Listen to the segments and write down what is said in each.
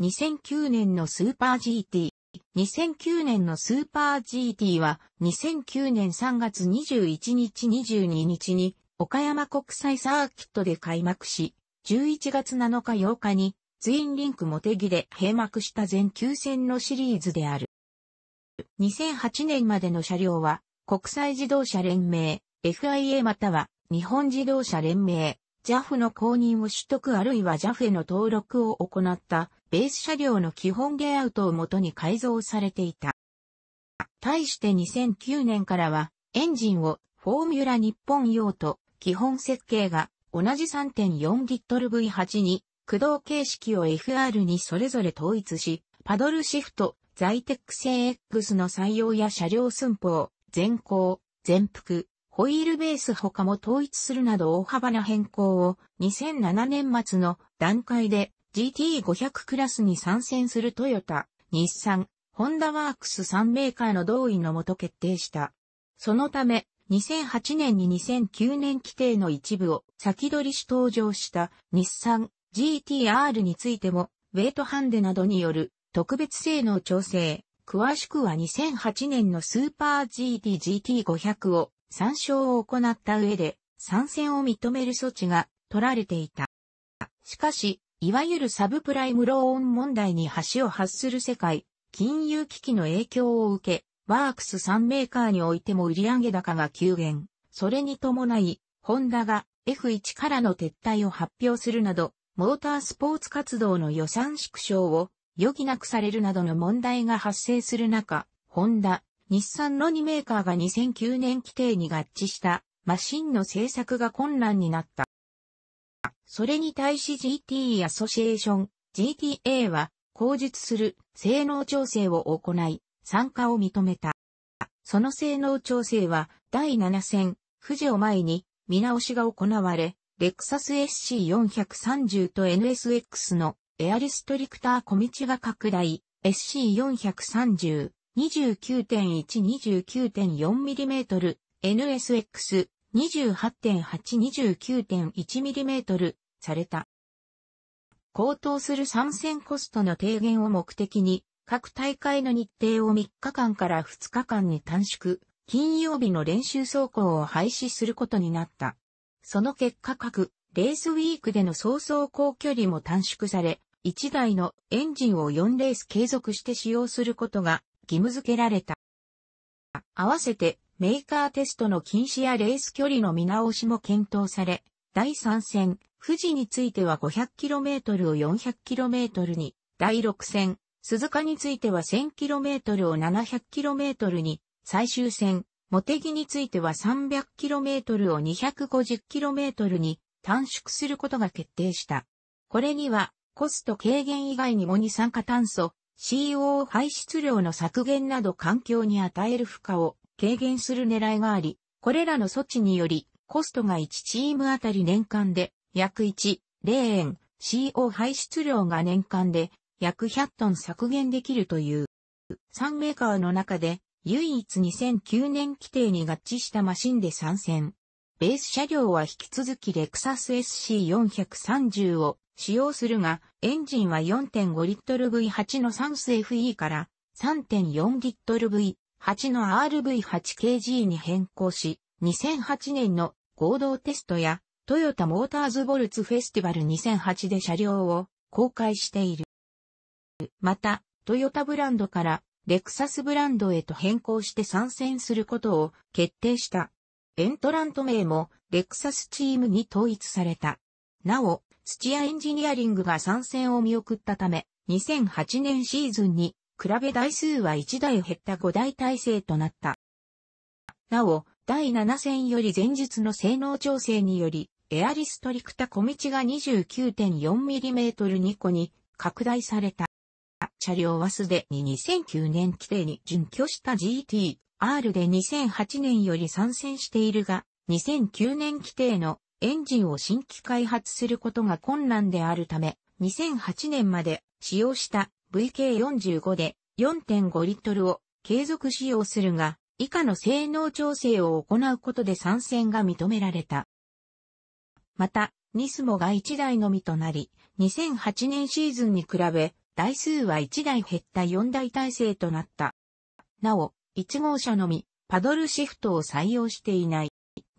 2009年のスーパー GT。2009年のスーパー GT は2009年3月21日22日に岡山国際サーキットで開幕し、11月7日8日にツインリンクモテギで閉幕した全9戦のシリーズである。2008年までの車両は国際自動車連盟、FIA または日本自動車連盟、JAF の公認を取得あるいは JAF への登録を行ったベース車両の基本ゲイアウトをもとに改造されていた。対して2009年からは、エンジンをフォーミュラ日本用と基本設計が同じ3 4ル v 8に駆動形式を FR にそれぞれ統一し、パドルシフト、ザイテック製 X の採用や車両寸法、前行、前幅、ホイールベース他も統一するなど大幅な変更を2007年末の段階で GT500 クラスに参戦するトヨタ、日産、ホンダワークス3メーカーの同意のもと決定した。そのため、2008年に2009年規定の一部を先取りし登場した日産 GTR についても、ウェイトハンデなどによる特別性能調整、詳しくは2008年のスーパー GTGT500 を参照を行った上で参戦を認める措置が取られていた。しかし、いわゆるサブプライムローン問題に橋を発する世界、金融危機の影響を受け、ワークス3メーカーにおいても売上高が急減。それに伴い、ホンダが F1 からの撤退を発表するなど、モータースポーツ活動の予算縮小を余儀なくされるなどの問題が発生する中、ホンダ、日産の2メーカーが2009年規定に合致したマシンの製作が困難になった。それに対し GT アソシエーション、GTA は、口述する性能調整を行い、参加を認めた。その性能調整は、第7戦、富士を前に、見直しが行われ、レクサス SC430 と NSX のエアリストリクター小道が拡大、SC430、29.129.4mm、NSX、28.829.1mm された。高騰する参戦コストの低減を目的に、各大会の日程を3日間から2日間に短縮、金曜日の練習走行を廃止することになった。その結果各、レースウィークでの走走行距離も短縮され、1台のエンジンを4レース継続して使用することが義務付けられた。合わせてメーカーテストの禁止やレース距離の見直しも検討され、第3戦、富士については 500km を 400km に、第6戦、鈴鹿については 1000km を 700km に、最終戦、茂木については 300km を 250km に短縮することが決定した。これには、コスト軽減以外にも二酸化炭素、CO 排出量の削減など環境に与える負荷を軽減する狙いがあり、これらの措置により、コストが1チームあたり年間で約1、0円、CO 排出量が年間で約100トン削減できるという。3メーカーの中で唯一2009年規定に合致したマシンで参戦。ベース車両は引き続きレクサス SC430 を使用するが、エンジンは4.5リットル V8 のサンス FE から3.4リットル V8 の RV8KG に変更し、2008年の合同テストや、トヨタモーターズボルツフェスティバル2008で車両を公開している。また、トヨタブランドからレクサスブランドへと変更して参戦することを決定した。エントラント名もレクサスチームに統一された。なお、土屋エンジニアリングが参戦を見送ったため、2008年シーズンに比べ台数は1台減った5台体制となった。なお、第7戦より前述の性能調整により、エアリストリクタ小道が 29.4mm 2個に拡大された。車両はすでに2009年規定に準拠した GT、R で2008年より参戦しているが、2009年規定のエンジンを新規開発することが困難であるため、2008年まで使用した VK45 で4.5リットルを継続使用するが、以下の性能調整を行うことで参戦が認められた。また、ニスモが1台のみとなり、2008年シーズンに比べ、台数は1台減った4台体制となった。なお、1号車のみ、パドルシフトを採用していない。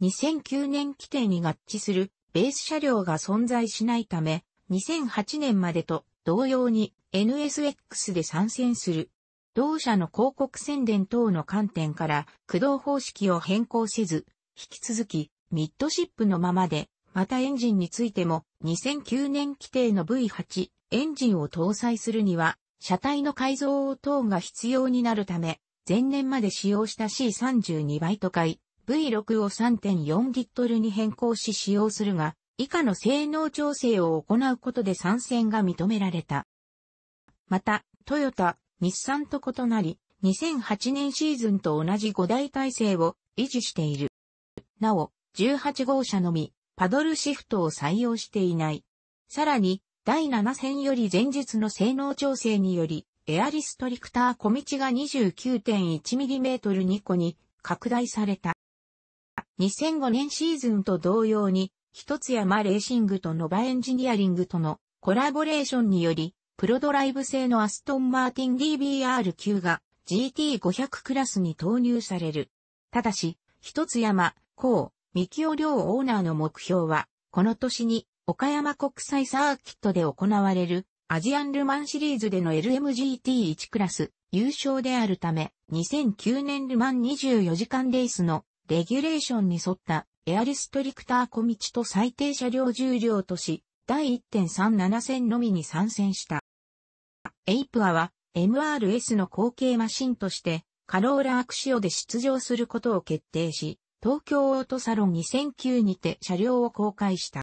2009年規定に合致するベース車両が存在しないため、2008年までと同様に NSX で参戦する同社の広告宣伝等の観点から駆動方式を変更せず、引き続きミッドシップのままで、またエンジンについても2009年規定の V8 エンジンを搭載するには、車体の改造等が必要になるため、前年まで使用した C32 イト回、V6 を3 4ルに変更し使用するが、以下の性能調整を行うことで参戦が認められた。また、トヨタ、日産と異なり、2008年シーズンと同じ5台体制を維持している。なお、18号車のみ、パドルシフトを採用していない。さらに、第7戦より前日の性能調整により、エアリストリクター小道が 29.1mm 2個に拡大された。2005年シーズンと同様に、一つ山レーシングとノバエンジニアリングとのコラボレーションにより、プロドライブ製のアストンマーティン DBR 9が GT500 クラスに投入される。ただし、一つ山、こう、三清両オーナーの目標は、この年に岡山国際サーキットで行われるアジアンルマンシリーズでの LMGT1 クラス優勝であるため、2009年ルマン24時間レースのレギュレーションに沿ったエアリストリクター小道と最低車両重量とし、第1.37戦のみに参戦した。エイプアは MRS の後継マシンとしてカローラアクシオで出場することを決定し、東京オートサロン2009にて車両を公開した。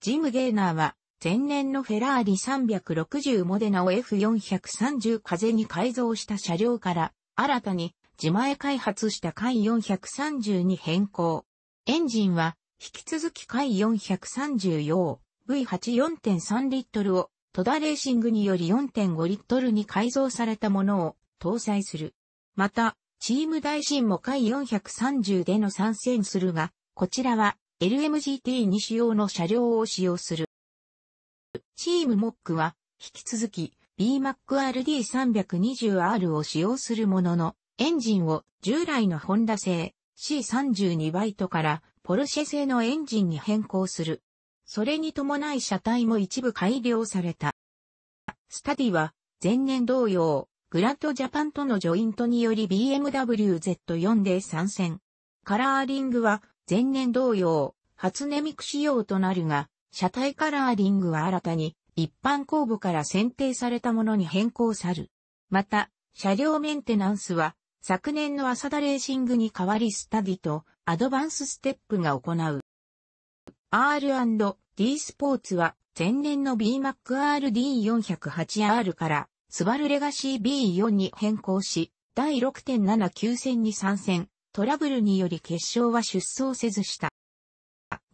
ジム・ゲーナーは前年のフェラーリ360モデナを F430 風に改造した車両から新たに自前開発した回430に変更。エンジンは引き続き回430用 V84.3 リットルをトダレーシングにより4.5リットルに改造されたものを搭載する。また、チーム大臣も回430での参戦するが、こちらは LMGT に使用の車両を使用する。チームモックは、引き続き BMACRD320R を使用するものの、エンジンを従来のホンダ製 C32 バイトからポルシェ製のエンジンに変更する。それに伴い車体も一部改良された。スタディは、前年同様、グラッドジャパンとのジョイントにより BMW Z4 で参戦。カラーリングは、前年同様、初ネミク仕様となるが、車体カラーリングは新たに、一般公募から選定されたものに変更さる。また、車両メンテナンスは、昨年の浅田レーシングに代わりスタディとアドバンスステップが行う。R&D スポーツは前年の BMACRD408R からスバルレガシー B4 に変更し、第6.79戦に参戦、トラブルにより決勝は出走せずした。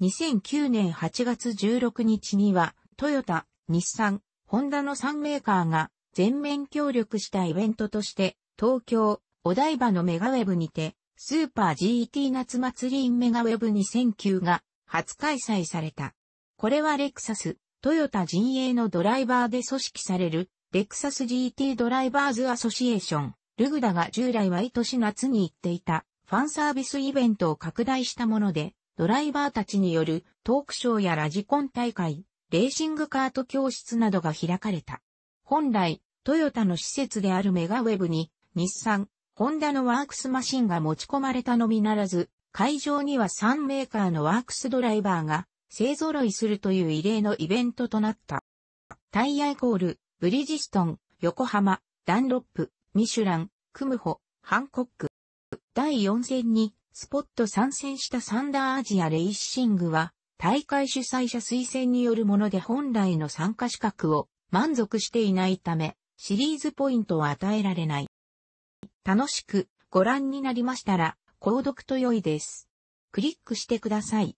2009年8月16日には、トヨタ、日産、ホンダの3メーカーが全面協力したイベントとして、東京、お台場のメガウェブにて、スーパー GT 夏祭りインメガウェブ2009が初開催された。これはレクサス、トヨタ陣営のドライバーで組織される、レクサス GT ドライバーズアソシエーション、ルグダが従来毎年夏に行っていた、ファンサービスイベントを拡大したもので、ドライバーたちによるトークショーやラジコン大会、レーシングカート教室などが開かれた。本来、トヨタの施設であるメガウェブに、日産、ホンダのワークスマシンが持ち込まれたのみならず、会場には3メーカーのワークスドライバーが勢揃いするという異例のイベントとなった。タイヤイコール、ブリジストン、横浜、ダンロップ、ミシュラン、クムホ、ハンコック。第4戦にスポット参戦したサンダーアジアレイシングは大会主催者推薦によるもので本来の参加資格を満足していないためシリーズポイントは与えられない。楽しくご覧になりましたら購読と良いです。クリックしてください。